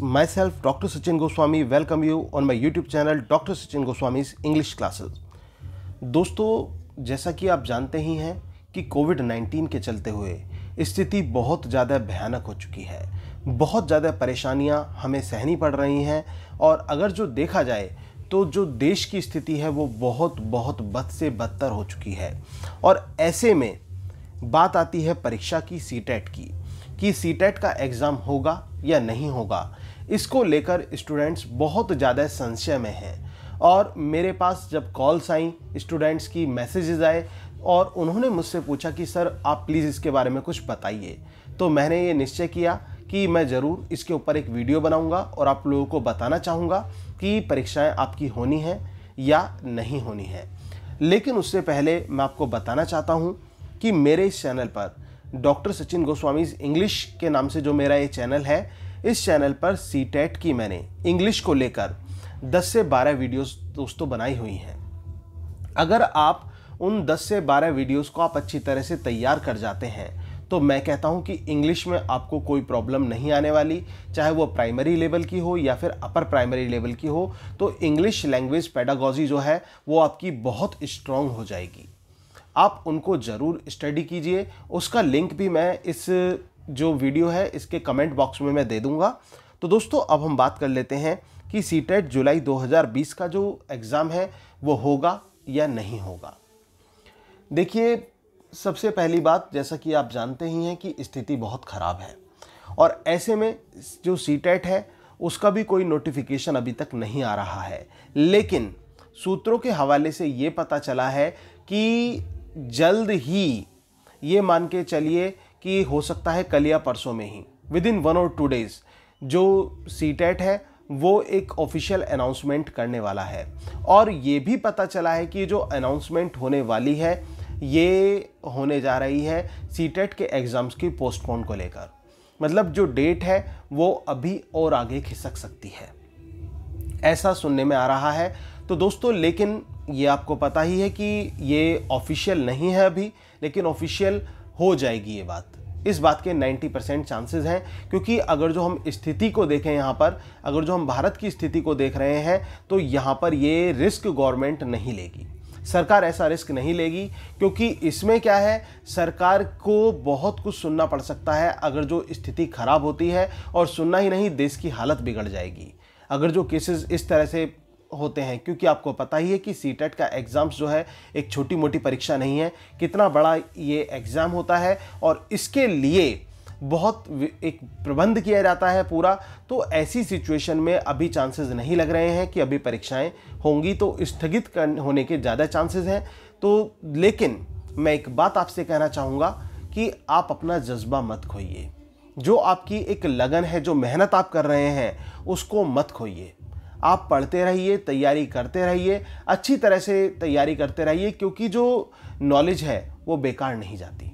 my myself doctor Sachin Goswami welcome you on my YouTube channel doctor Sachin Goswami's English classes दोस्तों जैसा कि आप जानते ही हैं कि कोविड 19 के चलते हुए स्थिति बहुत ज़्यादा भयानक हो चुकी है बहुत ज़्यादा परेशानियां हमें सहनी पड़ रही हैं और अगर जो देखा जाए तो जो देश की स्थिति है वो बहुत बहुत बद से बदतर हो चुकी है और ऐसे में बात आती है परीक्षा की सी e की कि सी e का एग्ज़ाम होगा या नहीं होगा इसको लेकर स्टूडेंट्स बहुत ज़्यादा संशय में हैं और मेरे पास जब कॉल्स आई स्टूडेंट्स की मैसेजेस आए और उन्होंने मुझसे पूछा कि सर आप प्लीज़ इसके बारे में कुछ बताइए तो मैंने ये निश्चय किया कि मैं ज़रूर इसके ऊपर एक वीडियो बनाऊंगा और आप लोगों को बताना चाहूँगा कि परीक्षाएं आपकी होनी हैं या नहीं होनी है लेकिन उससे पहले मैं आपको बताना चाहता हूँ कि मेरे इस चैनल पर डॉक्टर सचिन गोस्वामी इंग्लिश के नाम से जो मेरा ये चैनल है इस चैनल पर सी टेट e की मैंने इंग्लिश को लेकर 10 से 12 वीडियोस दोस्तों बनाई हुई हैं अगर आप उन 10 से 12 वीडियोस को आप अच्छी तरह से तैयार कर जाते हैं तो मैं कहता हूं कि इंग्लिश में आपको कोई प्रॉब्लम नहीं आने वाली चाहे वो प्राइमरी लेवल की हो या फिर अपर प्राइमरी लेवल की हो तो इंग्लिश लैंग्वेज पैडागॉजी जो है वो आपकी बहुत स्ट्रांग हो जाएगी आप उनको ज़रूर स्टडी कीजिए उसका लिंक भी मैं इस जो वीडियो है इसके कमेंट बॉक्स में मैं दे दूँगा तो दोस्तों अब हम बात कर लेते हैं कि सी e जुलाई 2020 का जो एग्ज़ाम है वो होगा या नहीं होगा देखिए सबसे पहली बात जैसा कि आप जानते ही हैं कि स्थिति बहुत ख़राब है और ऐसे में जो सी e है उसका भी कोई नोटिफिकेशन अभी तक नहीं आ रहा है लेकिन सूत्रों के हवाले से ये पता चला है कि जल्द ही ये मान के चलिए कि हो सकता है कल या परसों में ही विद इन वन और टू डेज़ जो सी टेट e है वो एक ऑफिशियल अनाउंसमेंट करने वाला है और ये भी पता चला है कि जो अनाउंसमेंट होने वाली है ये होने जा रही है सी टेट e के एग्ज़ाम्स की पोस्टपोन को लेकर मतलब जो डेट है वो अभी और आगे खिसक सकती है ऐसा सुनने में आ रहा है तो दोस्तों लेकिन ये आपको पता ही है कि ये ऑफिशियल नहीं है अभी लेकिन ऑफिशियल हो जाएगी ये बात इस बात के 90 परसेंट चांसेज हैं क्योंकि अगर जो हम स्थिति को देखें यहाँ पर अगर जो हम भारत की स्थिति को देख रहे हैं तो यहाँ पर ये रिस्क गवर्नमेंट नहीं लेगी सरकार ऐसा रिस्क नहीं लेगी क्योंकि इसमें क्या है सरकार को बहुत कुछ सुनना पड़ सकता है अगर जो स्थिति खराब होती है और सुनना ही नहीं देश की हालत बिगड़ जाएगी अगर जो केसेस इस तरह से होते हैं क्योंकि आपको पता ही है कि सी e का एग्ज़ाम्स जो है एक छोटी मोटी परीक्षा नहीं है कितना बड़ा ये एग्ज़ाम होता है और इसके लिए बहुत एक प्रबंध किया जाता है पूरा तो ऐसी सिचुएशन में अभी चांसेस नहीं लग रहे हैं कि अभी परीक्षाएं होंगी तो स्थगित होने के ज़्यादा चांसेस हैं तो लेकिन मैं एक बात आपसे कहना चाहूँगा कि आप अपना जज्बा मत खोइए जो आपकी एक लगन है जो मेहनत आप कर रहे हैं उसको मत खोइए आप पढ़ते रहिए तैयारी करते रहिए अच्छी तरह से तैयारी करते रहिए क्योंकि जो नॉलेज है वो बेकार नहीं जाती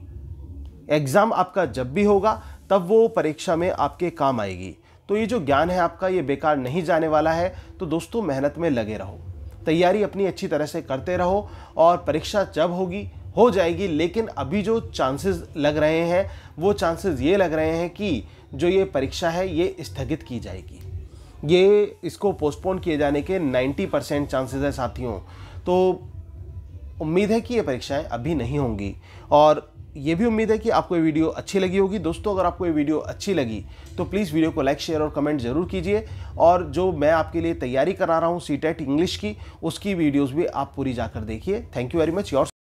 एग्ज़ाम आपका जब भी होगा तब वो परीक्षा में आपके काम आएगी तो ये जो ज्ञान है आपका ये बेकार नहीं जाने वाला है तो दोस्तों मेहनत में लगे रहो तैयारी अपनी अच्छी तरह से करते रहो और परीक्षा जब होगी हो जाएगी लेकिन अभी जो चांसेस लग रहे हैं वो चांसेस ये लग रहे हैं कि जो ये परीक्षा है ये स्थगित की जाएगी ये इसको पोस्टपोन किए जाने के 90 परसेंट चांसेज है साथियों तो उम्मीद है कि ये परीक्षाएं अभी नहीं होंगी और ये भी उम्मीद है कि आपको ये वीडियो अच्छी लगी होगी दोस्तों अगर आपको ये वीडियो अच्छी लगी तो प्लीज़ वीडियो को लाइक शेयर और कमेंट ज़रूर कीजिए और जो मैं आपके लिए तैयारी करा रहा हूँ सी इंग्लिश की उसकी वीडियोज़ भी आप पूरी जाकर देखिए thank you very much your